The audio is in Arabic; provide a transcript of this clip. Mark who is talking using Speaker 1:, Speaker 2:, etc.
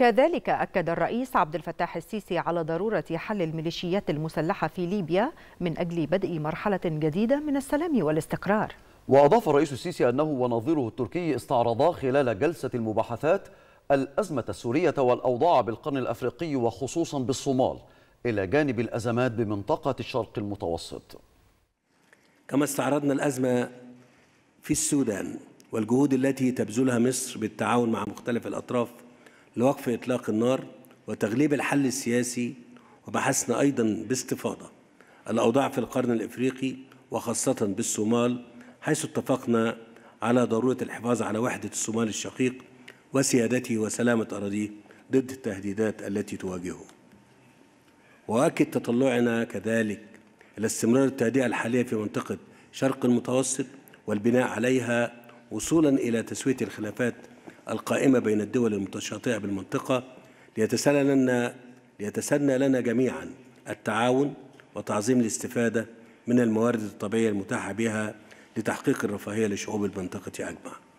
Speaker 1: كذلك أكد الرئيس عبد الفتاح السيسي على ضرورة حل الميليشيات المسلحة في ليبيا من أجل بدء مرحلة جديدة من السلام والاستقرار
Speaker 2: وأضاف الرئيس السيسي أنه ونظيره التركي استعرضا خلال جلسة المباحثات الأزمة السورية والأوضاع بالقرن الأفريقي وخصوصا بالصومال إلى جانب الأزمات بمنطقة الشرق المتوسط كما استعرضنا الأزمة
Speaker 3: في السودان والجهود التي تبذلها مصر بالتعاون مع مختلف الأطراف لوقف إطلاق النار وتغليب الحل السياسي وبحثنا أيضا باستفاضة الأوضاع في القرن الإفريقي وخاصة بالصومال حيث اتفقنا على ضرورة الحفاظ على وحدة الصومال الشقيق وسيادته وسلامة أراضيه ضد التهديدات التي تواجهه وأكد تطلعنا كذلك إلى استمرار التهدئة الحالية في منطقة شرق المتوسط والبناء عليها وصولا إلى تسوية الخلافات القائمة بين الدول المتشاطئة بالمنطقة ليتسنى لنا ليتسنى لنا جميعا التعاون وتعظيم الاستفادة من الموارد الطبيعية المتاحة بها لتحقيق الرفاهية لشعوب المنطقة أجمع